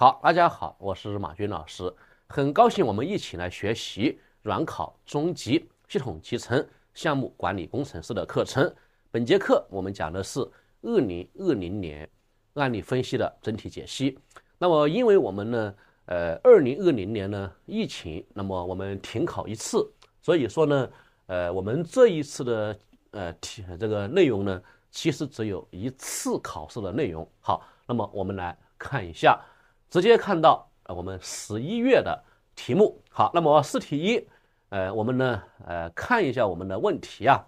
好，大家好，我是马军老师，很高兴我们一起来学习软考中级系统集成项目管理工程师的课程。本节课我们讲的是二零二零年案例分析的真题解析。那么，因为我们呢，呃，二零二零年呢疫情，那么我们停考一次，所以说呢，呃，我们这一次的呃题这个内容呢，其实只有一次考试的内容。好，那么我们来看一下。直接看到我们十一月的题目。好，那么试题一，呃，我们呢，呃，看一下我们的问题啊。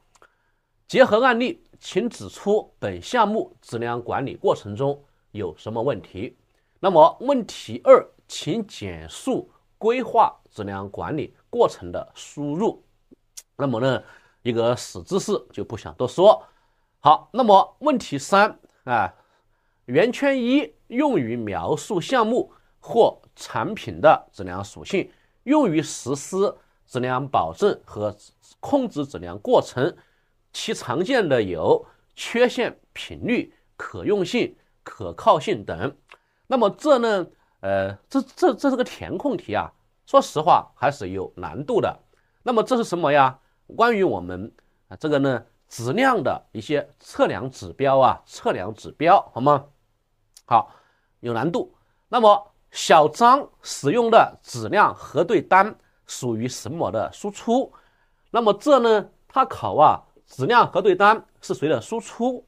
结合案例，请指出本项目质量管理过程中有什么问题？那么问题二，请简述规划质量管理过程的输入。那么呢，一个死知识就不想多说。好，那么问题三啊。圆圈一用于描述项目或产品的质量属性，用于实施质量保证和控制质量过程。其常见的有缺陷频率、可用性、可靠性等。那么这呢？呃，这这这是个填空题啊。说实话还是有难度的。那么这是什么呀？关于我们啊这个呢质量的一些测量指标啊测量指标好吗？好，有难度。那么，小张使用的质量核对单属于什么的输出？那么这呢？它考啊，质量核对单是谁的输出？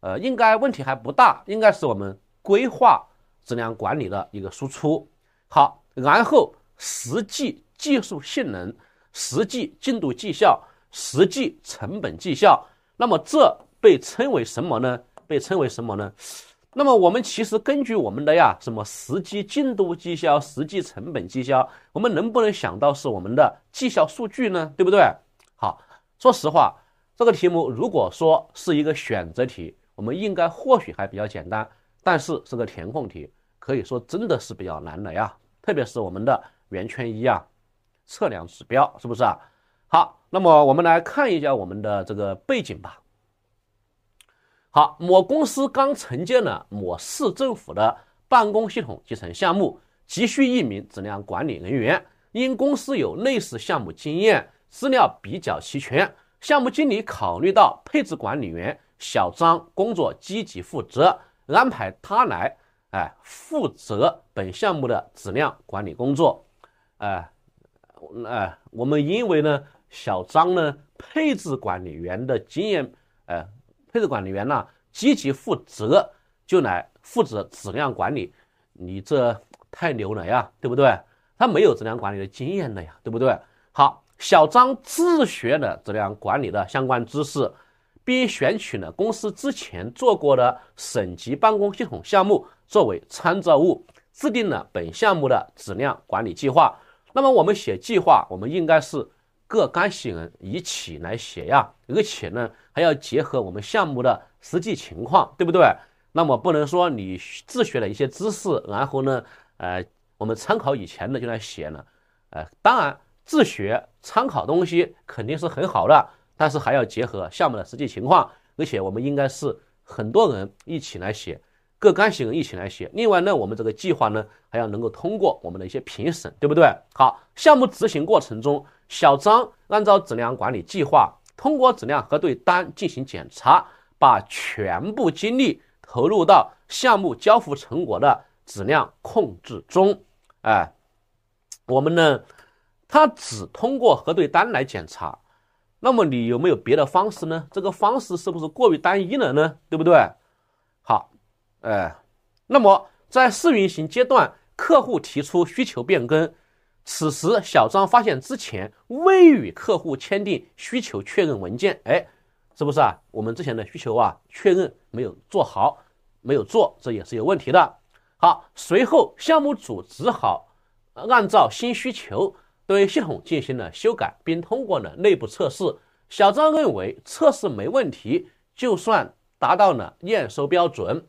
呃，应该问题还不大，应该是我们规划质量管理的一个输出。好，然后实际技术性能、实际进度绩效、实际成本绩效，那么这被称为什么呢？被称为什么呢？那么我们其实根据我们的呀，什么实际进度绩效、实际成本绩效，我们能不能想到是我们的绩效数据呢？对不对？好，说实话，这个题目如果说是一个选择题，我们应该或许还比较简单，但是是个填空题，可以说真的是比较难的呀。特别是我们的圆圈一啊，测量指标是不是？啊？好，那么我们来看一下我们的这个背景吧。好，某公司刚承建了某市政府的办公系统集成项目，急需一名质量管理人员。因公司有类似项目经验，资料比较齐全，项目经理考虑到配置管理员小张工作积极负责，安排他来，哎，负责本项目的质量管理工作。哎，那我们因为呢，小张呢，配置管理员的经验，哎。配置管理员呢，积极负责，就来负责质量管理。你这太牛了呀，对不对？他没有质量管理的经验的呀，对不对？好，小张自学了质量管理的相关知识，并选取了公司之前做过的省级办公系统项目作为参照物，制定了本项目的质量管理计划。那么我们写计划，我们应该是。各干系人一起来写呀，而且呢，还要结合我们项目的实际情况，对不对？那么不能说你自学了一些知识，然后呢，呃，我们参考以前的就来写呢，呃，当然自学参考东西肯定是很好的，但是还要结合项目的实际情况，而且我们应该是很多人一起来写，各干系人一起来写。另外呢，我们这个计划呢，还要能够通过我们的一些评审，对不对？好，项目执行过程中。小张按照质量管理计划，通过质量核对单进行检查，把全部精力投入到项目交付成果的质量控制中。哎，我们呢，他只通过核对单来检查，那么你有没有别的方式呢？这个方式是不是过于单一了呢？对不对？好，哎，那么在试运行阶段，客户提出需求变更。此时，小张发现之前未与客户签订需求确认文件，哎，是不是啊？我们之前的需求啊，确认没有做好，没有做，这也是有问题的。好，随后项目组只好按照新需求对系统进行了修改，并通过了内部测试。小张认为测试没问题，就算达到了验收标准，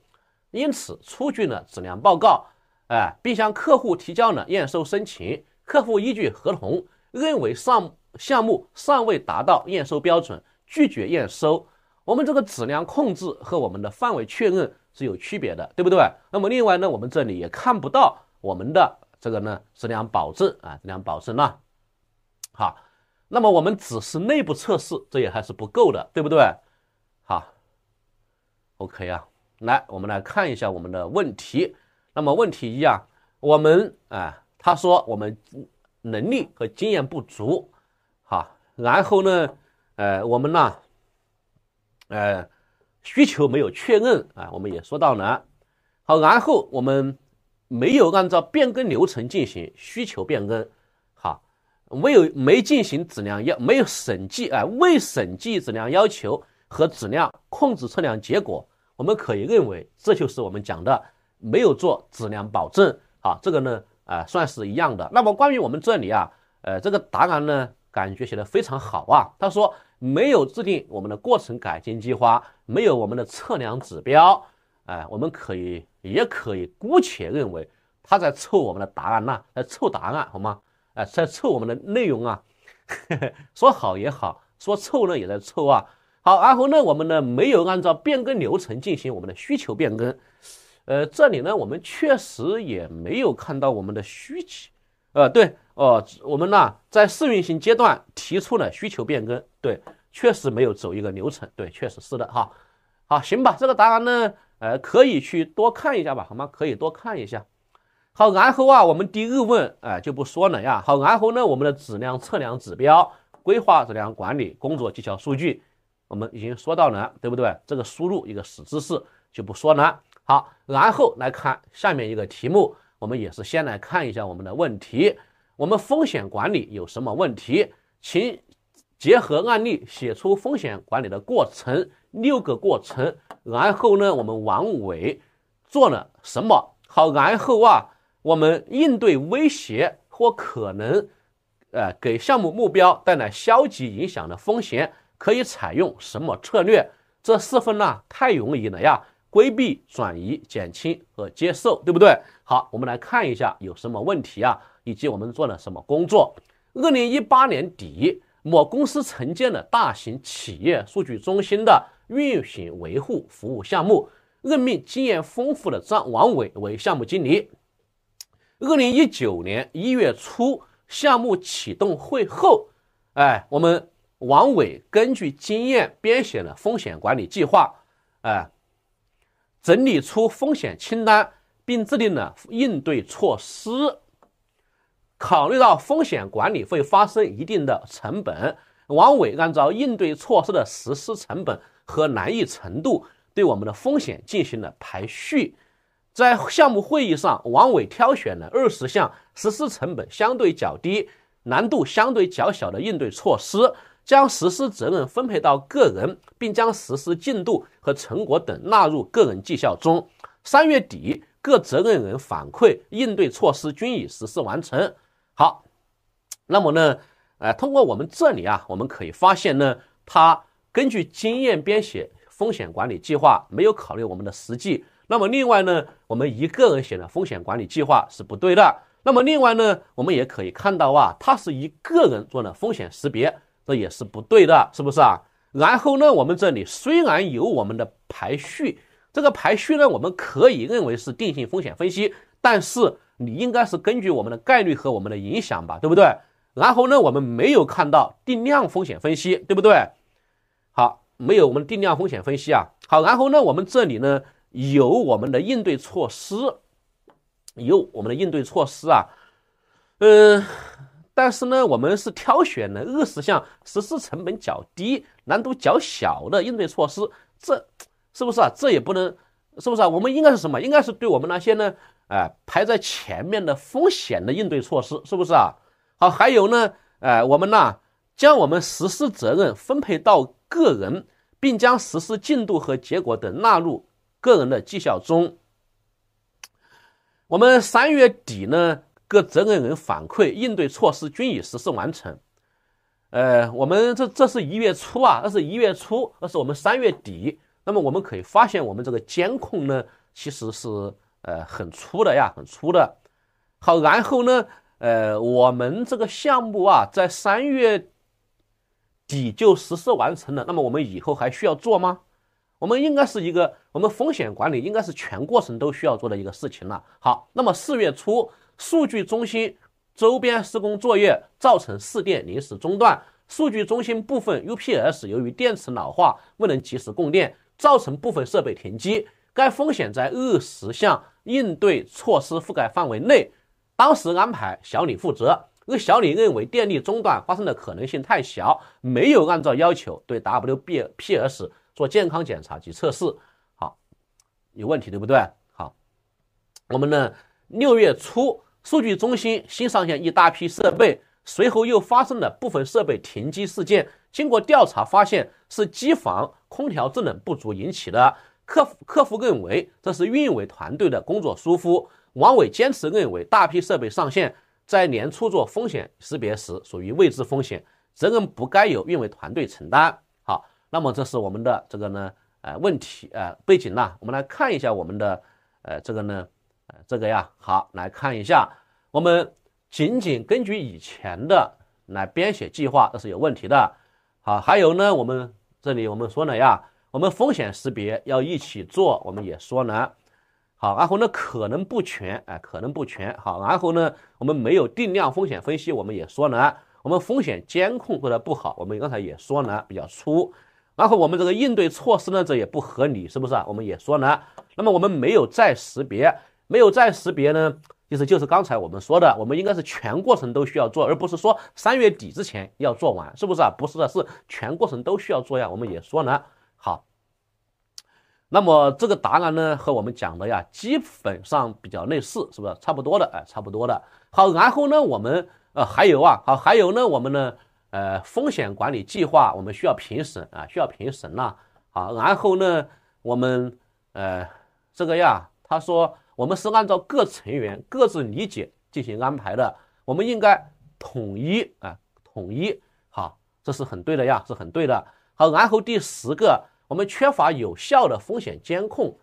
因此出具了质量报告，哎，并向客户提交了验收申请。客户依据合同认为项项目尚未达到验收标准，拒绝验收。我们这个质量控制和我们的范围确认是有区别的，对不对？那么另外呢，我们这里也看不到我们的这个呢质量保证啊，质量保证呢。好，那么我们只是内部测试，这也还是不够的，对不对？好，OK 啊，来，我们来看一下我们的问题。那么问题一啊，我们啊。他说：“我们能力和经验不足，哈，然后呢，呃，我们呢，呃，需求没有确认啊，我们也说到了，好，然后我们没有按照变更流程进行需求变更，哈，没有没进行质量要没有审计啊，未审计质量要求和质量控制测量结果，我们可以认为这就是我们讲的没有做质量保证啊，这个呢。”啊，算是一样的。那么关于我们这里啊，呃，这个答案呢，感觉写的非常好啊。他说没有制定我们的过程改进计划，没有我们的测量指标，哎，我们可以也可以姑且认为他在凑我们的答案呢，在凑答案好吗？哎，在凑我们的内容啊，说好也好，说凑呢也在凑啊。好，然后呢，我们呢没有按照变更流程进行我们的需求变更。呃，这里呢，我们确实也没有看到我们的需求，呃，对，哦，我们呢在试运行阶段提出了需求变更，对，确实没有走一个流程，对，确实是的哈。好，行吧，这个答案呢，呃，可以去多看一下吧，好吗？可以多看一下。好，然后啊，我们第二问哎就不说了呀。好，然后呢，我们的质量测量指标、规划质量管理、工作技巧、数据，我们已经说到了，对不对？这个输入一个死知识就不说了。好，然后来看下面一个题目。我们也是先来看一下我们的问题。我们风险管理有什么问题？请结合案例写出风险管理的过程六个过程。然后呢，我们王伟做了什么？好，然后啊，我们应对威胁或可能呃给项目目标带来消极影响的风险，可以采用什么策略？这四分呢太容易了呀。规避、转移、减轻和接受，对不对？好，我们来看一下有什么问题啊，以及我们做了什么工作。二零一八年底，某公司承建了大型企业数据中心的运行维护服务项目，任命经验丰富的张王伟为项目经理。二零一九年一月初，项目启动会后，哎，我们王伟根据经验编写了风险管理计划，哎。整理出风险清单，并制定了应对措施。考虑到风险管理会发生一定的成本，王伟按照应对措施的实施成本和难易程度，对我们的风险进行了排序。在项目会议上，王伟挑选了二十项实施成本相对较低、难度相对较小的应对措施。将实施责任分配到个人，并将实施进度和成果等纳入个人绩效中。三月底，各责任人反馈应对措施均已实施完成。好，那么呢，呃，通过我们这里啊，我们可以发现呢，他根据经验编写风险管理计划，没有考虑我们的实际。那么另外呢，我们一个人写的风险管理计划是不对的。那么另外呢，我们也可以看到啊，他是一个人做的风险识别。这也是不对的，是不是啊？然后呢，我们这里虽然有我们的排序，这个排序呢，我们可以认为是定性风险分析，但是你应该是根据我们的概率和我们的影响吧，对不对？然后呢，我们没有看到定量风险分析，对不对？好，没有我们定量风险分析啊。好，然后呢，我们这里呢有我们的应对措施，有我们的应对措施啊，嗯。但是呢，我们是挑选了二十项实施成本较低、难度较小的应对措施，这，是不是啊？这也不能，是不是啊？我们应该是什么？应该是对我们那些呢，哎，排在前面的风险的应对措施，是不是啊？好，还有呢，哎，我们呢，将我们实施责任分配到个人，并将实施进度和结果等纳入个人的绩效中。我们三月底呢？各责任人反馈应对措施均已实施完成。呃，我们这这是一月初啊，那是一月初，那是我们三月底。那么我们可以发现，我们这个监控呢，其实是呃很粗的呀，很粗的。好，然后呢，呃，我们这个项目啊，在三月底就实施完成了。那么我们以后还需要做吗？我们应该是一个我们风险管理应该是全过程都需要做的一个事情了。好，那么四月初。数据中心周边施工作业造成试电临时中断，数据中心部分 UPS 由于电池老化未能及时供电，造成部分设备停机。该风险在二十项应对措施覆盖范围内，当时安排小李负责，而小李认为电力中断发生的可能性太小，没有按照要求对 WBP S 做健康检查及测试。好，有问题对不对？好，我们呢六月初。数据中心新上线一大批设备，随后又发生了部分设备停机事件。经过调查，发现是机房空调制冷不足引起的。客客服认为这是运维团队的工作疏忽。王伟坚持认为，大批设备上线在年初做风险识别时属于未知风险，责任不该由运维团队承担。好，那么这是我们的这个呢，呃，问题呃背景呐，我们来看一下我们的呃这个呢。这个呀，好，来看一下，我们仅仅根据以前的来编写计划，这是有问题的。好，还有呢，我们这里我们说了呀，我们风险识别要一起做，我们也说呢。好，然后呢可能不全，哎，可能不全。好，然后呢我们没有定量风险分析，我们也说呢，我们风险监控做的不好，我们刚才也说呢比较粗。然后我们这个应对措施呢这也不合理，是不是啊？我们也说呢。那么我们没有再识别。没有再识别呢，其实就是刚才我们说的，我们应该是全过程都需要做，而不是说三月底之前要做完，是不是啊？不是的，是全过程都需要做呀。我们也说呢，好。那么这个答案呢，和我们讲的呀，基本上比较类似，是不是差不多的？哎，差不多的。好，然后呢，我们呃还有啊，好还有呢，我们呢，呃风险管理计划我们需要评审啊，需要评审呐。好，然后呢，我们呃这个呀，他说。我们是按照各成员各自理解进行安排的，我们应该统一啊，统一，好，这是很对的呀，是很对的。好，然后第十个，我们缺乏有效的风险监控，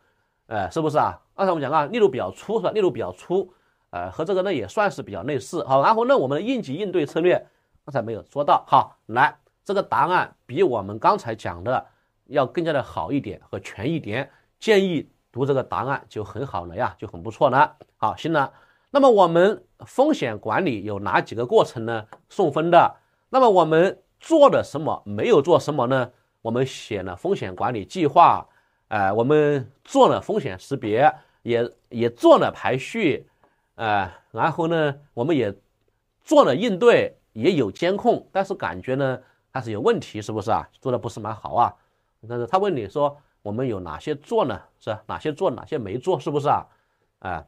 哎，是不是啊？刚才我们讲啊，力度比较粗是吧？力度比较粗，呃，和这个呢也算是比较类似。好，然后呢，我们的应急应对策略刚才没有说到，好，来，这个答案比我们刚才讲的要更加的好一点和全一点，建议。读这个答案就很好了呀，就很不错了。好，行了。那么我们风险管理有哪几个过程呢？送分的。那么我们做了什么？没有做什么呢？我们写了风险管理计划，哎，我们做了风险识别，也也做了排序，哎，然后呢，我们也做了应对，也有监控，但是感觉呢还是有问题，是不是啊？做的不是蛮好啊。但是他问你说。我们有哪些做呢？是哪些做，哪些没做，是不是啊？啊，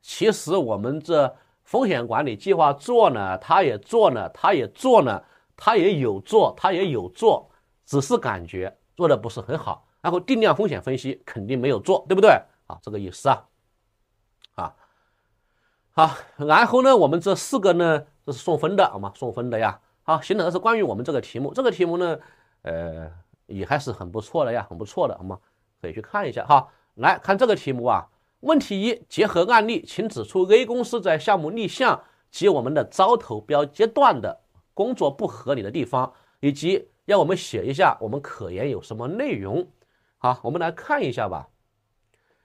其实我们这风险管理计划做呢，他也做呢，他也做呢，他也有做，他也有做，只是感觉做的不是很好。然后定量风险分析肯定没有做，对不对？啊，这个意思啊，啊，好，然后呢，我们这四个呢，这是送分的好吗？送分的呀。好，行了，是关于我们这个题目，这个题目呢，呃。也还是很不错的呀，很不错的，好吗？可以去看一下哈。来看这个题目啊，问题一，结合案例，请指出 A 公司在项目立项及我们的招投标阶段的工作不合理的地方，以及要我们写一下我们可研有什么内容。好，我们来看一下吧。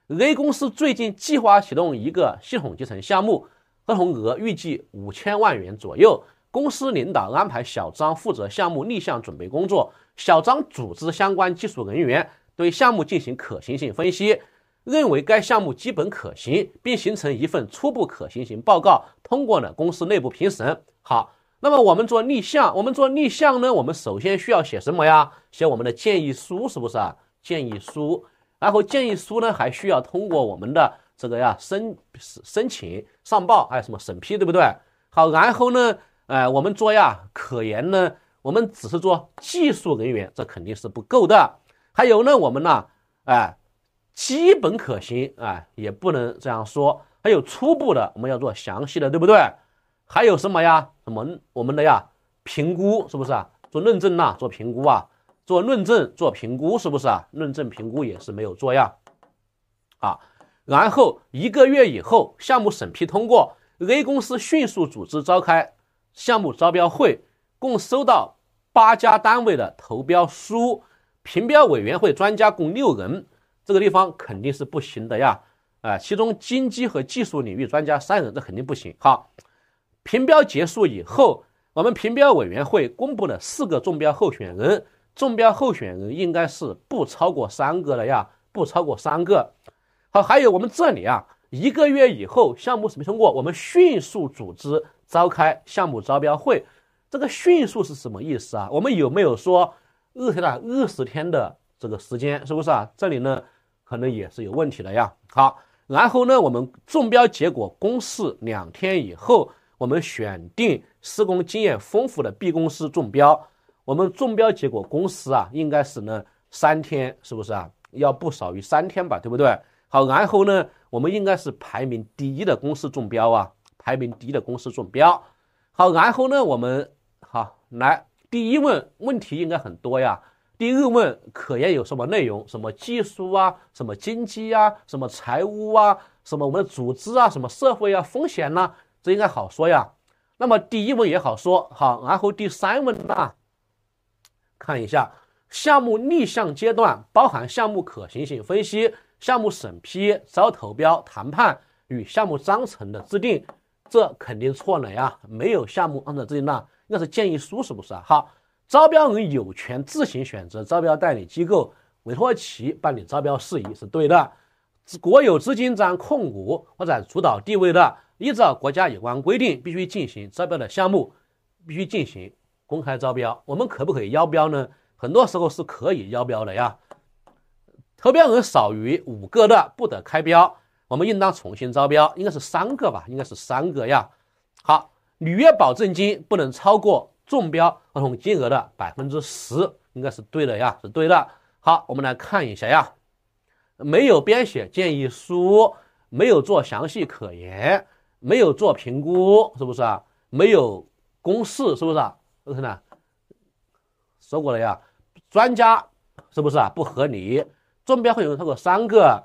A 公司最近计划启动一个系统集成项目，合同额预计五千万元左右。公司领导安排小张负责项目立项准备工作。小张组织相关技术人员对项目进行可行性分析，认为该项目基本可行，并形成一份初步可行性报告。通过了公司内部评审。好，那么我们做立项，我们做立项呢？我们首先需要写什么呀？写我们的建议书，是不是啊？建议书，然后建议书呢，还需要通过我们的这个呀申申请上报，还有什么审批，对不对？好，然后呢，哎，我们做呀可研呢？我们只是做技术人员，这肯定是不够的。还有呢，我们呢，哎，基本可行哎，也不能这样说。还有初步的，我们要做详细的，对不对？还有什么呀？什么我们的呀？评估是不是？啊？做论证呐，做评估啊？做论证、做评估，是不是啊？论证、评估也是没有做呀，啊？然后一个月以后，项目审批通过，A 公司迅速组织召开项目招标会，共收到。八家单位的投标书，评标委员会专家共六人，这个地方肯定是不行的呀！啊，其中经济和技术领域专家三人，这肯定不行。好，评标结束以后，我们评标委员会公布了四个中标候选人，中标候选人应该是不超过三个了呀，不超过三个。好，还有我们这里啊，一个月以后项目审批通过，我们迅速组织召开项目招标会。这个迅速是什么意思啊？我们有没有说二天了？二十天的这个时间是不是啊？这里呢，可能也是有问题的呀。好，然后呢，我们中标结果公示两天以后，我们选定施工经验丰富的 B 公司中标。我们中标结果公示啊，应该是呢三天，是不是啊？要不少于三天吧，对不对？好，然后呢，我们应该是排名第一的公司中标啊，排名第一的公司中标。好，然后呢，我们。来，第一问问题应该很多呀。第二问可研有什么内容？什么技术啊？什么经济啊？什么财务啊？什么我们的组织啊？什么社会啊？风险呢？这应该好说呀。那么第一问也好说，好，然后第三问呢？看一下项目立项阶段包含项目可行性分析、项目审批、招投标谈判与项目章程的制定，这肯定错了呀，没有项目论制定段。那是建议书是不是啊？好，招标人有权自行选择招标代理机构，委托其办理招标事宜，是对的。国有资金占控股或者主导地位的，依照国家有关规定必须进行招标的项目，必须进行公开招标。我们可不可以邀标呢？很多时候是可以邀标的呀。投标人少于五个的，不得开标，我们应当重新招标。应该是三个吧？应该是三个呀。好。履约保证金不能超过中标合同金额的百分之十，应该是对的呀，是对的。好，我们来看一下呀，没有编写建议书，没有做详细可言，没有做评估，是不是啊？没有公示，是不是？啊？不是呢？说过了呀，专家是不是啊？不合理，中标费用超过三个，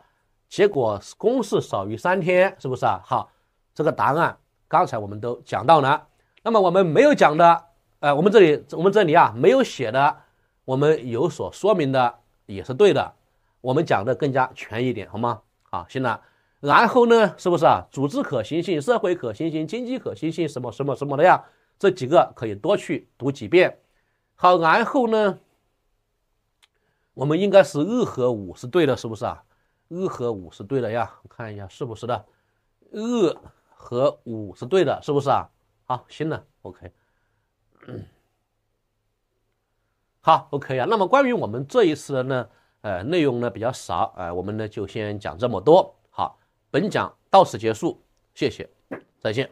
结果公示少于三天，是不是啊？好，这个答案。刚才我们都讲到了，那么我们没有讲的，呃，我们这里我们这里啊没有写的，我们有所说明的也是对的，我们讲的更加全一点，好吗？好，行了，然后呢，是不是啊？组织可行性、社会可行性、经济可行性，什么什么什么的呀？这几个可以多去读几遍。好，然后呢，我们应该是二和五是对的，是不是啊？二和五是对的呀？看一下是不是的，二。和五是对的，是不是啊？好，行了，OK。好，OK 啊。那么关于我们这一次的呢，呃，内容呢比较少，呃，我们呢就先讲这么多。好，本讲到此结束，谢谢，再见。